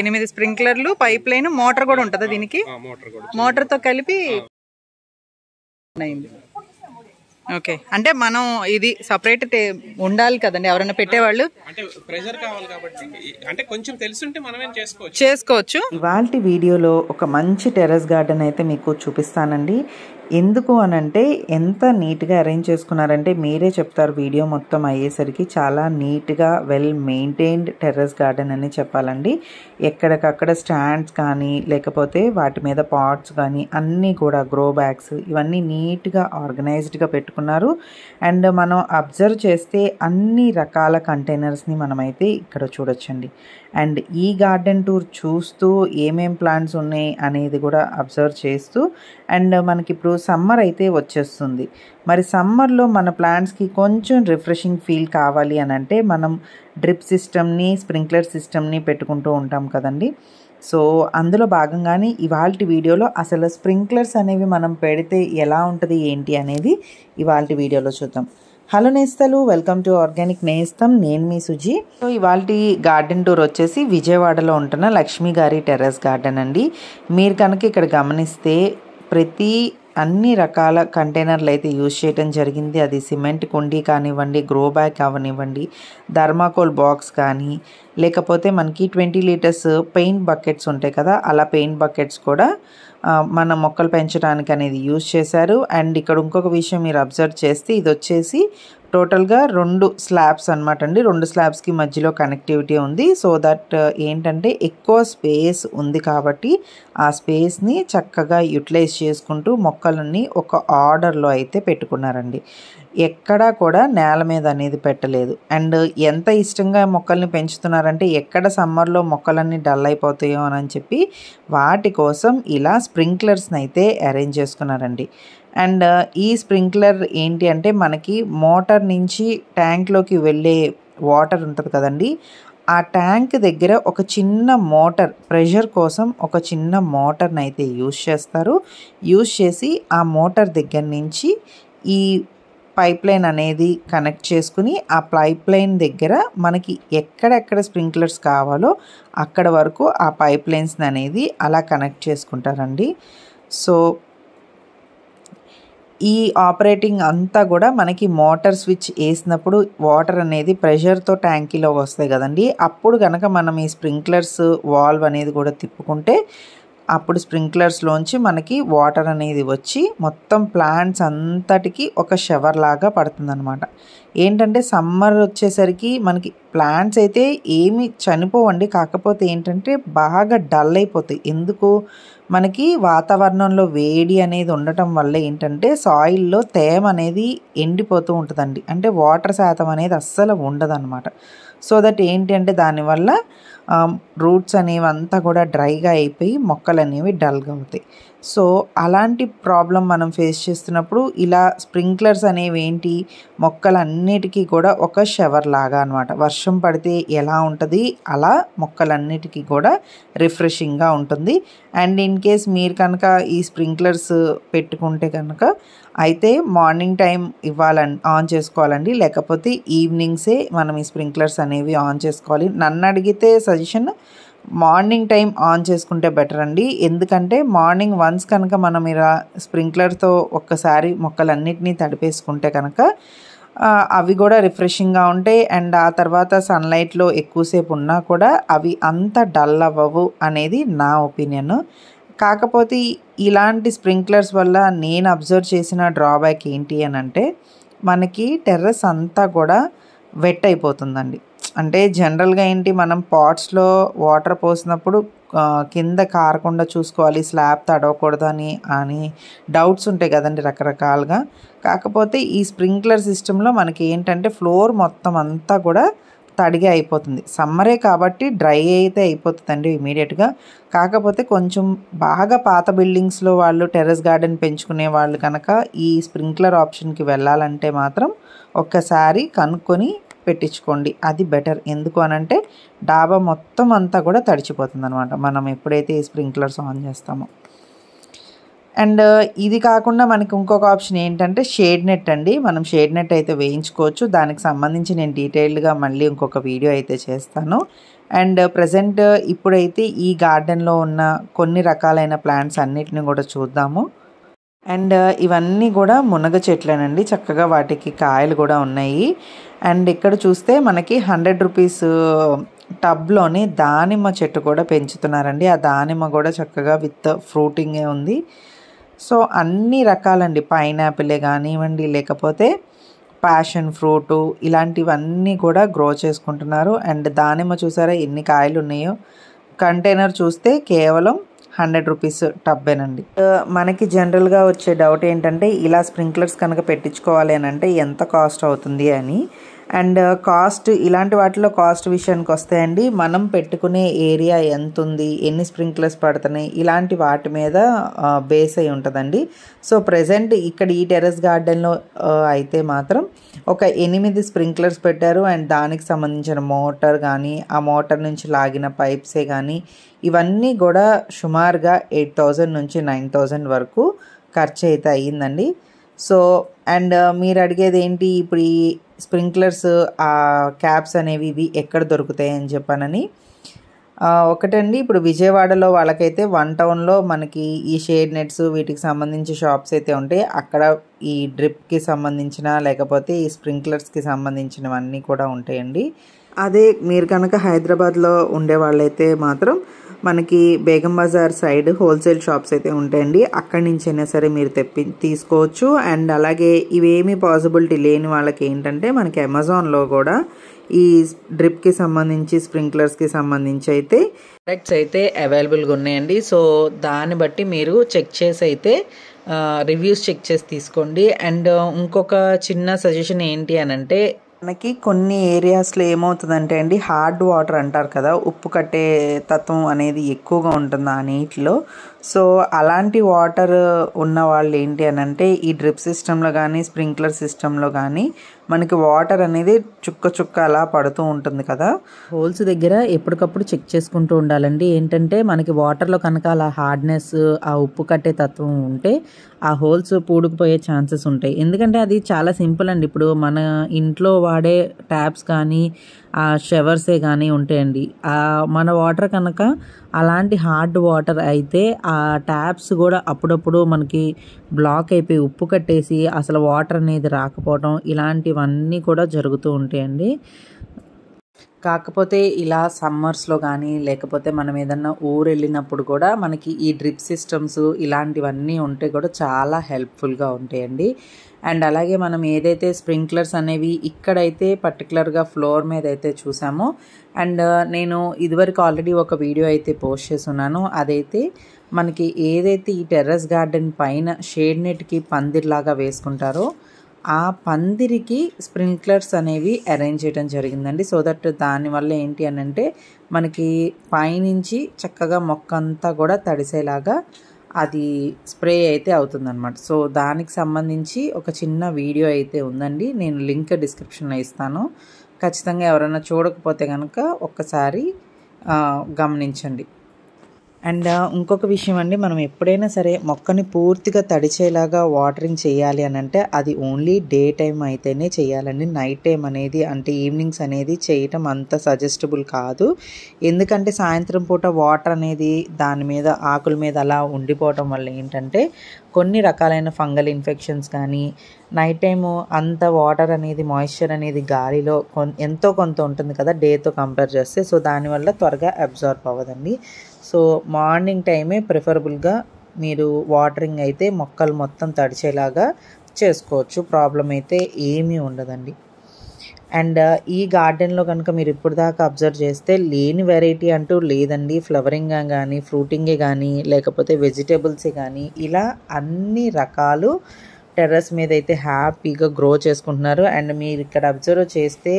ఎనిమిది స్ప్రింక్లర్లు pipe line motor కూడా ఉంటుందా దీనికి తో కలిపి ఓకే అంటే మనం ఇది సపరేట్ ఉండాలి కదండి ఎవరైనా పెట్టేవాళ్ళు చేసుకోవచ్చు ఇవాళ వీడియోలో ఒక మంచి టెర్రస్ గార్డెన్ అయితే మీకు చూపిస్తానండి ఎందుకు అనంటే ఎంత నీట్గా అరేంజ్ చేసుకున్నారంటే మీరే చెప్తారు వీడియో మొత్తం అయ్యేసరికి చాలా నీట్గా వెల్ మెయింటైన్డ్ టెర్రస్ గార్డెన్ అని చెప్పాలండి ఎక్కడికక్కడ స్టాండ్స్ కానీ లేకపోతే వాటి మీద పాట్స్ కానీ అన్నీ కూడా గ్రో బ్యాగ్స్ ఇవన్నీ నీట్గా ఆర్గనైజ్డ్గా పెట్టుకున్నారు అండ్ మనం అబ్జర్వ్ చేస్తే అన్ని రకాల కంటైనర్స్ని మనమైతే ఇక్కడ చూడొచ్చండి అండ్ ఈ గార్డెన్ టూర్ చూస్తూ ఏమేం ప్లాంట్స్ ఉన్నాయి అనేది కూడా అబ్జర్వ్ చేస్తూ అండ్ మనకి ఇప్పుడు సమ్మర్ అయితే వచ్చేస్తుంది మరి సమ్మర్లో మన ప్లాంట్స్కి కొంచెం రిఫ్రెషింగ్ ఫీల్ కావాలి అని అంటే మనం డ్రిప్ సిస్టమ్ని స్ప్రింక్లర్ సిస్టమ్ని పెట్టుకుంటూ ఉంటాం కదండి సో అందులో భాగంగానే ఇవాళ వీడియోలో అసలు స్ప్రింక్లర్స్ అనేవి మనం పెడితే ఎలా ఉంటుంది ఏంటి అనేది ఇవాళ వీడియోలో చూద్దాం హలో నేస్తలు వెల్కమ్ టు ఆర్గానిక్ నేస్తం నేను మీ సుజి సో ఇవాళ గార్డెన్ టూర్ వచ్చేసి విజయవాడలో ఉంటున్న లక్ష్మీ గారి టెర్రస్ గార్డెన్ అండి మీరు కనుక ఇక్కడ గమనిస్తే ప్రతి అన్ని రకాల కంటైనర్లు అయితే యూజ్ చేయడం జరిగింది అది సిమెంట్ కుండీ కానివ్వండి గ్రో బ్యాగ్ కానివ్వండి ధర్మాకోల్ బాక్స్ కానీ లేకపోతే మనకి ట్వంటీ లీటర్స్ పెయింట్ బకెట్స్ ఉంటాయి కదా అలా పెయింట్ బకెట్స్ కూడా మన మొక్కలు పెంచడానికి అనేది యూజ్ చేశారు అండ్ ఇక్కడ ఇంకొక విషయం మీరు అబ్జర్వ్ చేస్తే ఇది వచ్చేసి టోటల్గా రెండు స్లాబ్స్ అనమాట అండి రెండు స్లాబ్స్కి మధ్యలో కనెక్టివిటీ ఉంది సో దట్ ఏంటంటే ఎక్కువ స్పేస్ ఉంది కాబట్టి ఆ స్పేస్ని చక్కగా యూటిలైజ్ చేసుకుంటూ మొక్కలన్నీ ఒక ఆర్డర్లో అయితే పెట్టుకున్నారండి ఎక్కడా కూడా నేల మీద అనేది పెట్టలేదు అండ్ ఎంత ఇష్టంగా మొక్కల్ని పెంచుతున్నారంటే ఎక్కడ సమ్మర్లో మొక్కలన్నీ డల్ అయిపోతాయో అని చెప్పి వాటి కోసం ఇలా స్ప్రింక్లర్స్ని అయితే అరేంజ్ చేసుకున్నారండి అండ్ ఈ స్ప్రింక్లర్ ఏంటి అంటే మనకి మోటార్ నుంచి ట్యాంక్లోకి వెళ్ళే వాటర్ ఉంటుంది కదండి ఆ ట్యాంక్ దగ్గర ఒక చిన్న మోటార్ ప్రెషర్ కోసం ఒక చిన్న మోటార్ని అయితే యూస్ చేస్తారు యూస్ చేసి ఆ మోటార్ దగ్గర నుంచి ఈ పైప్ లైన్ అనేది కనెక్ట్ చేసుకుని ఆ పైప్ లైన్ దగ్గర మనకి ఎక్కడెక్కడ స్ప్రింక్లర్స్ కావాలో అక్కడ వరకు ఆ పైప్ లైన్స్ అనేది అలా కనెక్ట్ చేసుకుంటారండి సో ఈ ఆపరేటింగ్ అంతా కూడా మనకి మోటార్ స్విచ్ వేసినప్పుడు వాటర్ అనేది ప్రెషర్తో ట్యాంకీలో వస్తాయి కదండి అప్పుడు కనుక మనం ఈ స్ప్రింక్లర్స్ వాల్వ్ అనేది కూడా తిప్పుకుంటే అప్పుడు స్ప్రింక్లర్స్లోంచి మనకి వాటర్ అనేది వచ్చి మొత్తం ప్లాంట్స్ అంతటికి ఒక షవర్ లాగా పడుతుందన్నమాట ఏంటంటే సమ్మర్ వచ్చేసరికి మనకి ప్లాంట్స్ అయితే ఏమి చనిపోవండి కాకపోతే ఏంటంటే బాగా డల్ అయిపోతాయి ఎందుకు మనకి వాతావరణంలో వేడి అనేది ఉండటం వల్ల ఏంటంటే సాయిల్లో తేమ అనేది ఎండిపోతూ ఉంటుందండి అంటే వాటర్ శాతం అనేది అస్సలు ఉండదన్నమాట సో దట్ ఏంటి అంటే దానివల్ల రూట్స్ అనేవి అంతా కూడా డ్రైగా అయిపోయి మొక్కలు అనేవి డల్గా అవుతాయి సో అలాంటి ప్రాబ్లం మనం ఫేస్ చేస్తున్నప్పుడు ఇలా స్ప్రింక్లర్స్ అనేవి ఏంటి మొక్కలన్నిటికీ కూడా ఒక షవర్ లాగా అనమాట వర్షం పడితే ఎలా ఉంటుంది అలా మొక్కలన్నిటికీ కూడా రిఫ్రెషింగ్గా ఉంటుంది అండ్ ఇన్ కేస్ మీరు కనుక ఈ స్ప్రింక్లర్స్ పెట్టుకుంటే కనుక అయితే మార్నింగ్ టైం ఇవ్వాలని ఆన్ చేసుకోవాలండి లేకపోతే ఈవినింగ్సే మనం ఈ స్ప్రింక్లర్స్ అనేవి ఆన్ చేసుకోవాలి నన్ను అడిగితే సజెషన్ మార్నింగ్ టైం ఆన్ చేసుకుంటే బెటర్ అండి ఎందుకంటే మార్నింగ్ వన్స్ కనుక మనం ఇలా స్ప్రింక్లర్తో ఒక్కసారి మొక్కలన్నిటినీ తడిపేసుకుంటే కనుక అవి కూడా రిఫ్రెషింగ్గా ఉంటాయి అండ్ ఆ తర్వాత సన్లైట్లో ఎక్కువసేపు ఉన్నా కూడా అవి అంత డల్ అవ్వవు అనేది నా ఒపీనియన్ కాకపోతే ఇలాంటి స్ప్రింక్లర్స్ వల్ల నేను అబ్జర్వ్ చేసిన డ్రాబ్యాక్ ఏంటి అని అంటే మనకి టెర్రస్ అంతా కూడా వెట్ అయిపోతుందండి అంటే జనరల్గా ఏంటి మనం పాట్స్లో వాటర్ పోసినప్పుడు కింద కారకుండా చూసుకోవాలి స్లాబ్ తడవకూడదు అని అని డౌట్స్ ఉంటాయి కదండి రకరకాలుగా కాకపోతే ఈ స్ప్రింక్లర్ సిస్టంలో మనకి ఏంటంటే ఫ్లోర్ మొత్తం అంతా కూడా తడిగే అయిపోతుంది సమ్మరే కాబట్టి డ్రై అయితే అయిపోతుంది అండి ఇమీడియట్గా కాకపోతే కొంచెం బాగా పాత బిల్డింగ్స్లో వాళ్ళు టెర్రస్ గార్డెన్ పెంచుకునే వాళ్ళు కనుక ఈ స్ప్రింక్లర్ ఆప్షన్కి వెళ్ళాలంటే మాత్రం ఒక్కసారి కనుక్కొని పెట్టించుకోండి అది బెటర్ ఎందుకు అనంటే డాబా మొత్తం అంతా కూడా తడిచిపోతుంది అనమాట మనం ఎప్పుడైతే ఈ స్ప్రింక్లర్స్ ఆన్ చేస్తామో అండ్ ఇది కాకుండా మనకి ఇంకొక ఆప్షన్ ఏంటంటే షేడ్ నెట్ అండి మనం షేడ్ నెట్ అయితే వేయించుకోవచ్చు దానికి సంబంధించి నేను డీటెయిల్డ్గా మళ్ళీ ఇంకొక వీడియో అయితే చేస్తాను అండ్ ప్రజెంట్ ఇప్పుడైతే ఈ గార్డెన్లో ఉన్న కొన్ని రకాలైన ప్లాంట్స్ అన్నిటిని కూడా చూద్దాము అండ్ ఇవన్నీ కూడా మునగ చెట్లేనండి చక్కగా వాటికి కాయలు కూడా ఉన్నాయి అండ్ ఇక్కడ చూస్తే మనకి హండ్రెడ్ రూపీస్ టబ్లోని దానిమ్మ చెట్టు కూడా పెంచుతున్నారండి ఆ దానిమ్మ కూడా చక్కగా విత్ ఫ్రూటింగే ఉంది సో అన్ని రకాలండి పైనాపిలే కానివ్వండి లేకపోతే ప్యాషన్ ఫ్రూటు ఇలాంటివన్నీ కూడా గ్రో చేసుకుంటున్నారు అండ్ దానిమ్మ చూసారా ఎన్ని కాయలు ఉన్నాయో కంటైనర్ చూస్తే కేవలం హండ్రెడ్ రూపీస్ టబ్బేనండి మనకి జనరల్గా వచ్చే డౌట్ ఏంటంటే ఇలా స్ప్రింక్లర్స్ కనుక పెట్టించుకోవాలి అని అంటే ఎంత కాస్ట్ అవుతుంది అని అండ్ కాస్ట్ ఇలాంటి వాటిలో కాస్ట్ విషయానికి వస్తాయండి మనం పెట్టుకునే ఏరియా ఎంత ఉంది ఎన్ని స్ప్రింక్లర్స్ పడుతున్నాయి ఇలాంటి వాటి మీద బేస్ అయి ఉంటుందండి సో ప్రజెంట్ ఇక్కడ ఈ టెర్రస్ గార్డెన్లో అయితే మాత్రం ఒక ఎనిమిది స్ప్రింక్లర్స్ పెట్టారు అండ్ దానికి సంబంధించిన మోటార్ కానీ ఆ మోటార్ నుంచి లాగిన పైప్సే కానీ ఇవన్నీ కూడా సుమారుగా ఎయిట్ థౌజండ్ నుంచి నైన్ థౌజండ్ వరకు ఖర్చు అయితే అయ్యిందండి సో అండ్ మీరు అడిగేది ఏంటి ఇప్పుడు ఈ స్ప్రింక్లర్స్ ఆ క్యాబ్స్ అనేవి ఇవి ఎక్కడ దొరుకుతాయని చెప్పానని ఒకటండి ఇప్పుడు విజయవాడలో వాళ్ళకైతే వన్ టౌన్లో మనకి ఈ షేడ్ నెట్స్ వీటికి సంబంధించి షాప్స్ అయితే ఉంటాయి అక్కడ ఈ డ్రిప్కి సంబంధించిన లేకపోతే ఈ స్ప్రింక్లర్స్కి సంబంధించినవన్నీ కూడా ఉంటాయండి అదే మీరు కనుక హైదరాబాద్లో ఉండేవాళ్ళైతే మాత్రం మనకి Begum Bazaar side wholesale shops అయితే ఉంటాయండి అక్కడి నుంచి అయినా సరే మీరు తెప్పి తీసుకోవచ్చు అండ్ అలాగే ఇవేమీ పాసిబిలిటీ లేని వాళ్ళకి ఏంటంటే మనకి అమెజాన్లో కూడా ఈ డ్రిప్కి సంబంధించి స్ప్రింక్లర్స్కి సంబంధించి అయితే ప్రొడక్ట్స్ అయితే అవైలబుల్గా ఉన్నాయండి సో దాన్ని బట్టి మీరు చెక్ చేసి అయితే రివ్యూస్ చెక్ చేసి తీసుకోండి అండ్ ఇంకొక చిన్న సజెషన్ ఏంటి అనంటే మనకి కొన్ని ఏరియాస్లో ఏమవుతుందంటే అండి హార్డ్ వాటర్ అంటారు కదా ఉప్పు కట్టే తత్వం అనేది ఎక్కువగా ఉంటుంది ఆ నీటిలో సో అలాంటి వాటర్ ఉన్న వాళ్ళు ఏంటి అని అంటే ఈ డ్రిప్ సిస్టంలో కానీ స్ప్రింక్లర్ సిస్టంలో కానీ మనకి వాటర్ అనేది చుక్క చుక్క అలా పడుతూ ఉంటుంది కదా హోల్స్ దగ్గర ఎప్పటికప్పుడు చెక్ చేసుకుంటూ ఉండాలండి ఏంటంటే మనకి వాటర్లో కనుక అలా హార్డ్నెస్ ఆ ఉప్పు కట్టే తత్వం ఉంటే ఆ హోల్స్ పూడుకుపోయే ఛాన్సెస్ ఉంటాయి ఎందుకంటే అది చాలా సింపుల్ అండి ఇప్పుడు మన ఇంట్లో వాడే ట్యాప్స్ కానీ ఆ షవర్సే కానీ ఉంటాయండి మన వాటర్ కనుక అలాంటి హార్డ్ వాటర్ అయితే ఆ ట్యాప్స్ కూడా అప్పుడప్పుడు మనకి బ్లాక్ అయిపోయి ఉప్పు కట్టేసి అసలు వాటర్ అనేది రాకపోవడం ఇలాంటివన్నీ కూడా జరుగుతూ ఉంటాయండి కాకపోతే ఇలా సమ్మర్స్లో కానీ లేకపోతే మనం ఏదన్నా ఊరు వెళ్ళినప్పుడు కూడా మనకి ఈ డ్రిప్ సిస్టమ్స్ ఇలాంటివన్నీ ఉంటే కూడా చాలా హెల్ప్ఫుల్గా ఉంటాయండి అండ్ అలాగే మనం ఏదైతే స్ప్రింక్లర్స్ అనేవి ఇక్కడైతే పర్టికులర్గా ఫ్లోర్ మీద అయితే చూసామో అండ్ నేను ఇదివరకు ఆల్రెడీ ఒక వీడియో అయితే పోస్ట్ చేస్తున్నాను అదైతే మనకి ఏదైతే ఈ టెర్రస్ గార్డెన్ పైన షేడ్ నెట్కి పందిర్లాగా వేసుకుంటారో ఆ పందిరికి స్ప్రింక్లర్స్ అనేవి అరేంజ్ చేయడం జరిగిందండి సో దట్ దానివల్ల ఏంటి అని అంటే మనకి పైనుంచి చక్కగా మొక్క అంతా కూడా తడిసేలాగా అది స్ప్రే అయితే అవుతుందన్నమాట సో దానికి సంబంధించి ఒక చిన్న వీడియో అయితే ఉందండి నేను లింక్ డిస్క్రిప్షన్లో ఇస్తాను ఖచ్చితంగా ఎవరైనా చూడకపోతే కనుక ఒక్కసారి గమనించండి అండ్ ఇంకొక విషయం అండి మనం ఎప్పుడైనా సరే మొక్కని పూర్తిగా తడిచేలాగా వాటరింగ్ చేయాలి అని అంటే అది ఓన్లీ డే టైం అయితేనే చేయాలండి నైట్ టైం అనేది అంటే ఈవినింగ్స్ అనేది చేయటం అంత సజెస్టబుల్ కాదు ఎందుకంటే సాయంత్రం పూట వాటర్ అనేది దాని మీద ఆకుల మీద అలా ఉండిపోవటం వల్ల ఏంటంటే కొన్ని రకాలైన ఫంగల్ ఇన్ఫెక్షన్స్ కానీ నైట్ టైము అంత వాటర్ అనేది మాయిశ్చర్ అనేది గాలిలో కొన్ ఎంతో కొంత ఉంటుంది కదా డేతో కంపేర్ చేస్తే సో దానివల్ల త్వరగా అబ్జార్బ్ అవ్వదండి సో మార్నింగ్ టైమే ప్రిఫరబుల్గా మీరు వాటరింగ్ అయితే మొక్కలు మొత్తం తడిచేలాగా చేసుకోవచ్చు ప్రాబ్లం అయితే ఏమీ ఉండదండి అండ్ ఈ గార్డెన్లో కనుక మీరు ఇప్పుడు దాకా అబ్జర్వ్ చేస్తే లేని వెరైటీ అంటూ లేదండి ఫ్లవరింగ్ కానీ ఫ్రూటింగే కానీ లేకపోతే వెజిటేబుల్సే కానీ ఇలా అన్ని రకాలు టెర్రస్ మీద అయితే హ్యాపీగా గ్రో చేసుకుంటున్నారు అండ్ మీరు ఇక్కడ అబ్జర్వ్ చేస్తే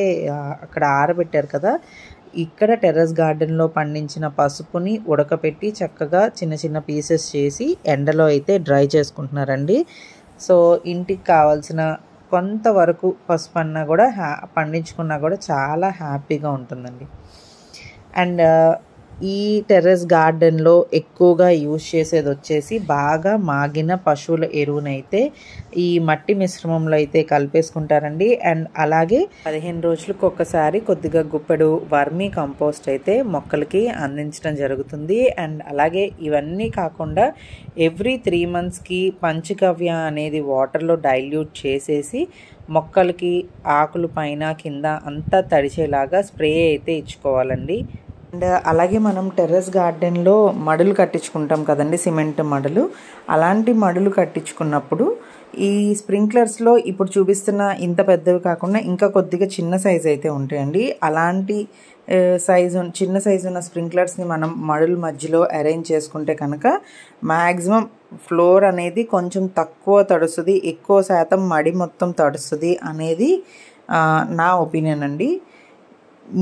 అక్కడ ఆరబెట్టారు కదా ఇక్కడ టెర్రస్ గార్డెన్లో పండించిన పసుపుని ఉడకపెట్టి చక్కగా చిన్న చిన్న పీసెస్ చేసి ఎండలో అయితే డ్రై చేసుకుంటున్నారండి సో ఇంటికి కావాల్సిన కొంతవరకు పసుపు అన్నా కూడా హ్యా పండించుకున్నా కూడా చాలా హ్యాపీగా ఉంటుందండి అండ్ ఈ టెర్రస్ గార్డెన్లో ఎక్కువగా యూజ్ చేసేది వచ్చేసి బాగా మాగిన పశువుల ఎరువునైతే ఈ మట్టి మిశ్రమంలో అయితే కలిపేసుకుంటారండి అండ్ అలాగే పదిహేను రోజులకు ఒక్కసారి కొద్దిగా గుప్పెడు వర్మీ కంపోస్ట్ అయితే మొక్కలకి అందించడం జరుగుతుంది అండ్ అలాగే ఇవన్నీ కాకుండా ఎవ్రీ త్రీ మంత్స్కి పంచగవ్య అనేది వాటర్లో డైల్యూట్ చేసేసి మొక్కలకి ఆకులు పైన కింద అంతా తడిచేలాగా స్ప్రే అయితే ఇచ్చుకోవాలండి అండ్ అలాగే మనం టెర్రస్ గార్డెన్లో మడులు కట్టించుకుంటాం కదండి సిమెంట్ మడులు అలాంటి మడులు కట్టించుకున్నప్పుడు ఈ స్ప్రింక్లర్స్లో ఇప్పుడు చూపిస్తున్న ఇంత పెద్దవి కాకుండా ఇంకా కొద్దిగా చిన్న సైజు అయితే ఉంటాయండి అలాంటి సైజు చిన్న సైజు ఉన్న స్ప్రింక్లర్స్ని మనం మడుల మధ్యలో అరేంజ్ చేసుకుంటే కనుక మ్యాక్సిమం ఫ్లోర్ అనేది కొంచెం తక్కువ తడుస్తుంది ఎక్కువ శాతం మడి మొత్తం తడుస్తుంది అనేది నా ఒపీనియన్ అండి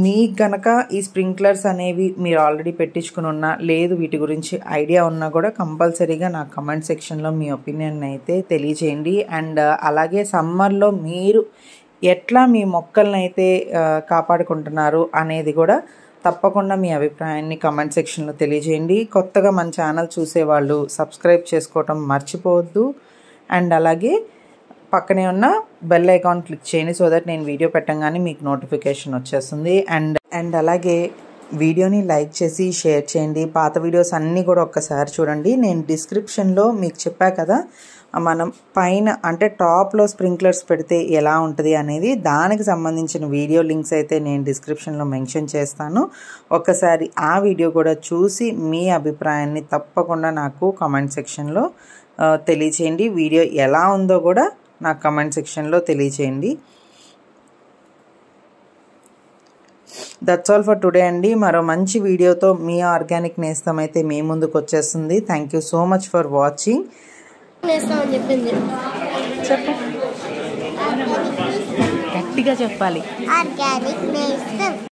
మీకు గనక ఈ స్ప్రింక్లర్స్ అనేవి మీరు ఆల్రెడీ పెట్టించుకుని ఉన్నా లేదు వీటి గురించి ఐడియా ఉన్నా కూడా కంపల్సరీగా నా కమెంట్ సెక్షన్లో మీ ఒపీనియన్ అయితే తెలియజేయండి అండ్ uh, అలాగే సమ్మర్లో మీరు ఎట్లా మీ మొక్కలను అయితే uh, కాపాడుకుంటున్నారు అనేది కూడా తప్పకుండా మీ అభిప్రాయాన్ని కమెంట్ సెక్షన్లో తెలియజేయండి కొత్తగా మన ఛానల్ చూసేవాళ్ళు సబ్స్క్రైబ్ చేసుకోవటం మర్చిపోవద్దు అండ్ అలాగే పక్కనే ఉన్న బెల్ ఐకాన్ క్లిక్ చేయండి సో దట్ నేను వీడియో పెట్టంగానే మీకు నోటిఫికేషన్ వచ్చేస్తుంది అండ్ అండ్ అలాగే వీడియోని లైక్ చేసి షేర్ చేయండి పాత వీడియోస్ అన్నీ కూడా ఒక్కసారి చూడండి నేను డిస్క్రిప్షన్లో మీకు చెప్పా కదా మనం పైన అంటే టాప్లో స్ప్రింక్లర్స్ పెడితే ఎలా ఉంటుంది అనేది దానికి సంబంధించిన వీడియో లింక్స్ అయితే నేను డిస్క్రిప్షన్లో మెన్షన్ చేస్తాను ఒకసారి ఆ వీడియో కూడా చూసి మీ అభిప్రాయాన్ని తప్పకుండా నాకు కామెంట్ సెక్షన్లో తెలియచేయండి వీడియో ఎలా ఉందో కూడా నాకు కమెంట్ సెక్షన్లో తెలియచేయండి దట్స్ ఆల్ ఫర్ టుడే అండి మరో మంచి వీడియోతో మీ ఆర్గానిక్ నేస్తం అయితే మీ ముందుకు వచ్చేస్తుంది thank you so much for watching చెప్పాలి ఆర్గానిక్ నేస్తం